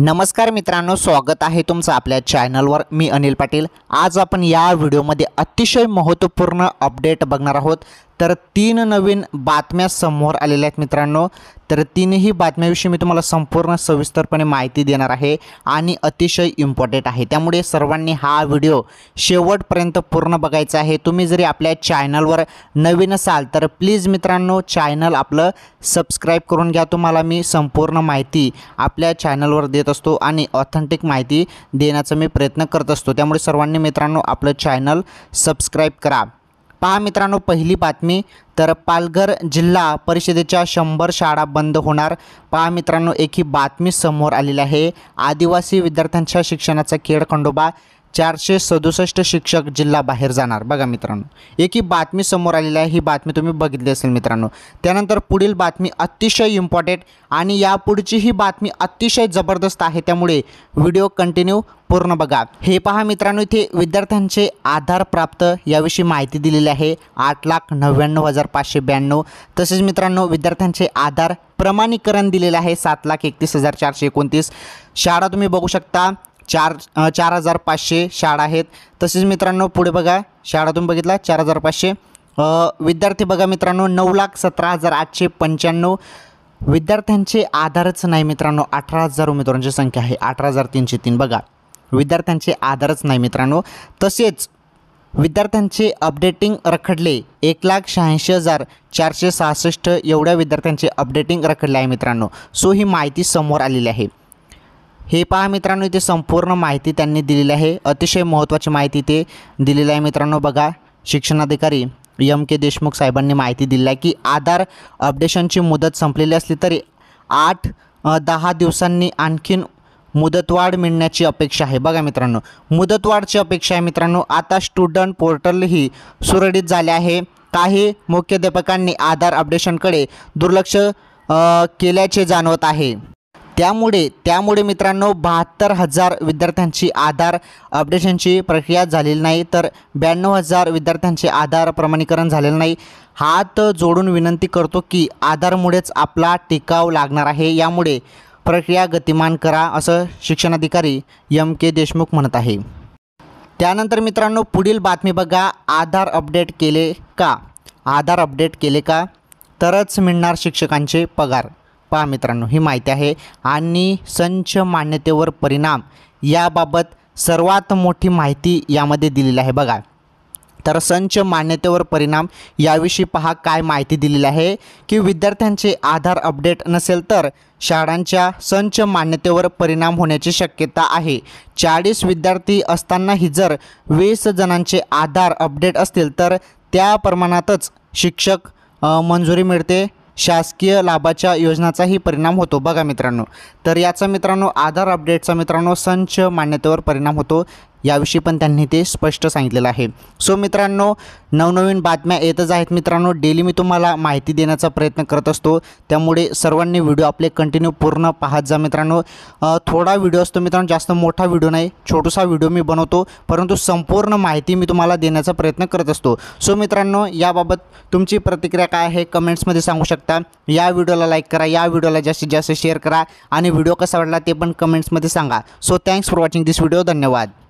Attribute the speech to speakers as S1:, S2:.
S1: नमस्कार मित्रांनो स्वागत आहे तुमचं आपल्या चॅनलवर मी अनिल पाटील आज आपण या व्हिडिओमध्ये अतिशय महत्त्वपूर्ण अपडेट बघणार आहोत तर तीन नवीन बातम्या समोर आलेल्या आहेत मित्रांनो तर तीनही बातम्याविषयी मी तुम्हाला संपूर्ण सविस्तरपणे माहिती देणार आहे आणि अतिशय इम्पॉर्टंट आहे त्यामुळे सर्वांनी हा व्हिडिओ शेवटपर्यंत पूर्ण बघायचा आहे तुम्ही जरी आपल्या चॅनलवर नवीन असाल तर प्लीज मित्रांनो चॅनल आपलं सबस्क्राईब करून घ्या तुम्हाला मी संपूर्ण माहिती आपल्या चॅनलवर देत असतो आणि ऑथेंटिक माहिती देण्याचा मी प्रयत्न करत असतो त्यामुळे सर्वांनी मित्रांनो आपलं चॅनल सबस्क्राईब करा पहा मित्रांनो पहिली बातमी तर पालघर जिल्हा परिषदेच्या शंभर शाळा बंद होणार पहा मित्रांनो एक ही बातमी समोर आलेली आहे आदिवासी विद्यार्थ्यांच्या शिक्षणाचा खेळखंडोबा खंडोबा चारशे सदुसष्ट शिक्षक जिल्हा बाहेर जाणार बघा मित्रांनो एक ही बातमी समोर आलेली आहे ही बातमी तुम्ही बघितली असेल मित्रांनो त्यानंतर पुढील बातमी अतिशय इम्पॉर्टंट आणि यापुढची ही बातमी अतिशय जबरदस्त आहे त्यामुळे व्हिडिओ कंटिन्यू पूर्ण बघा हे पहा मित्रांनो इथे विद्यार्थ्यांचे आधार प्राप्त याविषयी माहिती दिलेली आहे आठ लाख नव्याण्णव हजार पाचशे ब्याण्णव तसेच मित्रांनो विद्यार्थ्यांचे आधार प्रमाणीकरण दिलेलं आहे सात लाख एकतीस हजार चारशे एकोणतीस शाळा तुम्ही बघू शकता चार चार हजार पाचशे शाळा आहेत तसेच मित्रांनो पुढे बघा शाळातून बघितला चार हजार पाचशे विद्यार्थी बघा मित्रांनो नऊ लाख सतरा हजार आठशे पंच्याण्णव विद्यार्थ्यांचे आधारच नाही मित्रांनो अठरा हजार उमेदवारांची संख्या आहे अठरा हजार तीनशे तीन बघा विद्यार्थ्यांचे आधारच नाही मित्रांनो तसेच विद्यार्थ्यांचे अपडेटिंग रखडले एक लाख शहाऐंशी हजार चारशे सहासष्ट एवढ्या विद्यार्थ्यांचे अपडेटिंग रखडले आहे मित्रांनो सो ही माहिती समोर आलेली आहे हे पहा मित्रांनो इथे संपूर्ण माहिती त्यांनी दिलेली आहे अतिशय महत्त्वाची माहिती ते दिलेली आहे मित्रांनो बघा शिक्षणाधिकारी एम के देशमुख साहेबांनी माहिती दिली आहे की आधार अपडेशनची मुदत संपलेली असली तरी आठ दहा दिवसांनी आणखीन मुदतवाढ मिळण्याची अपेक्षा आहे बघा मित्रांनो मुदतवाढची अपेक्षा आहे मित्रांनो आता स्टुडंट पोर्टलही सुरळीत झाले आहे काही मुख्याध्यापकांनी आधार अपडेशनकडे दुर्लक्ष केल्याचे जाणवत आहे त्यामुळे त्यामुळे मित्रांनो बहात्तर हजार विद्यार्थ्यांची आधार अपडेशनची प्रक्रिया झालेली नाही तर ब्याण्णव हजार विद्यार्थ्यांचे आधार प्रमाणीकरण झालेलं नाही हात जोडून विनंती करतो की आधारमुळेच आपला टिकाव लागणार आहे यामुळे प्रक्रिया गतिमान करा असं शिक्षणाधिकारी यम के देशमुख म्हणत आहे त्यानंतर मित्रांनो पुढील बातमी बघा आधार अपडेट केले का आधार अपडेट केले का तरच मिळणार शिक्षकांचे पगार पहा मित्रांनो ही माहिती आहे आणि संच मान्यतेवर परिणाम याबाबत सर्वात मोठी माहिती यामध्ये दिलेली आहे बघा तर संच मान्यतेवर परिणाम याविषयी पहा काय माहिती दिलेली आहे की विद्यार्थ्यांचे आधार अपडेट नसेल तर शाळांच्या संच मान्यतेवर परिणाम होण्याची शक्यता आहे चाळीस विद्यार्थी असतानाही जर वीस जणांचे आधार अपडेट असतील तर त्या प्रमाणातच शिक्षक मंजुरी मिळते शासकीय लाभाच्या योजनाचाही परिणाम होतो बघा मित्रांनो तर याचा मित्रांनो आधार अपडेटचा मित्रांनो संच मान्यतेवर परिणाम होतो याविषयी पण त्यांनी ते स्पष्ट सांगितलेलं आहे सो मित्रांनो नवनवीन बातम्या येतच आहेत मित्रांनो डेली मी तुम्हाला माहिती देण्याचा प्रयत्न करत असतो त्यामुळे सर्वांनी व्हिडिओ आपले कंटिन्यू पूर्ण पाहत जा मित्रांनो थोडा व्हिडिओ असतो मित्रांनो जास्त मोठा व्हिडिओ नाही छोटूसा व्हिडिओ मी बनवतो परंतु संपूर्ण माहिती मी तुम्हाला देण्याचा प्रयत्न करत असतो सो मित्रांनो याबाबत तुमची प्रतिक्रिया काय आहे कमेंट्समध्ये सांगू शकता या व्हिडिओला लाईक करा या व्हिडिओला जास्तीत जास्त शेअर करा आणि व्हिडिओ कसा वाटला ते पण कमेंट्समध्ये सांगा so thanks for watching this video धन्यवाद